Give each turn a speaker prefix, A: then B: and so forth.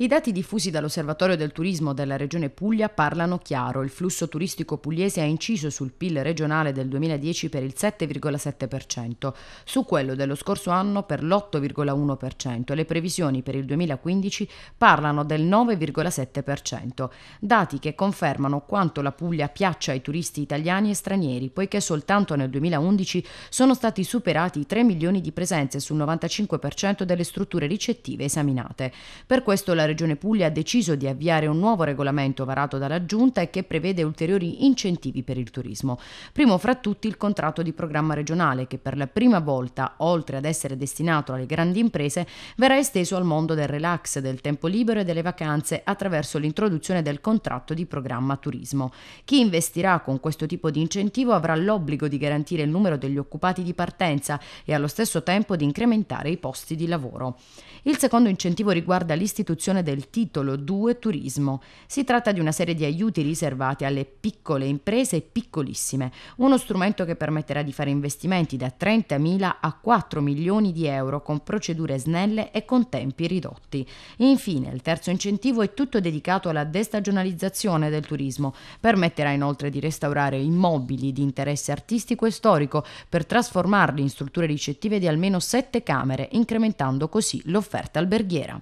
A: I dati diffusi dall'Osservatorio del Turismo della Regione Puglia parlano chiaro. Il flusso turistico pugliese ha inciso sul PIL regionale del 2010 per il 7,7%, su quello dello scorso anno per l'8,1% e le previsioni per il 2015 parlano del 9,7%, dati che confermano quanto la Puglia piaccia ai turisti italiani e stranieri, poiché soltanto nel 2011 sono stati superati i 3 milioni di presenze sul 95% delle strutture ricettive esaminate. Per questo la Regione Puglia ha deciso di avviare un nuovo regolamento varato dalla Giunta e che prevede ulteriori incentivi per il turismo. Primo fra tutti il contratto di programma regionale che per la prima volta, oltre ad essere destinato alle grandi imprese, verrà esteso al mondo del relax, del tempo libero e delle vacanze attraverso l'introduzione del contratto di programma turismo. Chi investirà con questo tipo di incentivo avrà l'obbligo di garantire il numero degli occupati di partenza e allo stesso tempo di incrementare i posti di lavoro. Il secondo incentivo riguarda l'istituzione approvazione del titolo 2 Turismo. Si tratta di una serie di aiuti riservati alle piccole imprese e piccolissime, uno strumento che permetterà di fare investimenti da 30.000 a 4 milioni di euro con procedure snelle e con tempi ridotti. Infine, il terzo incentivo è tutto dedicato alla destagionalizzazione del turismo. Permetterà inoltre di restaurare immobili di interesse artistico e storico per trasformarli in strutture ricettive di almeno 7 camere, incrementando così l'offerta alberghiera.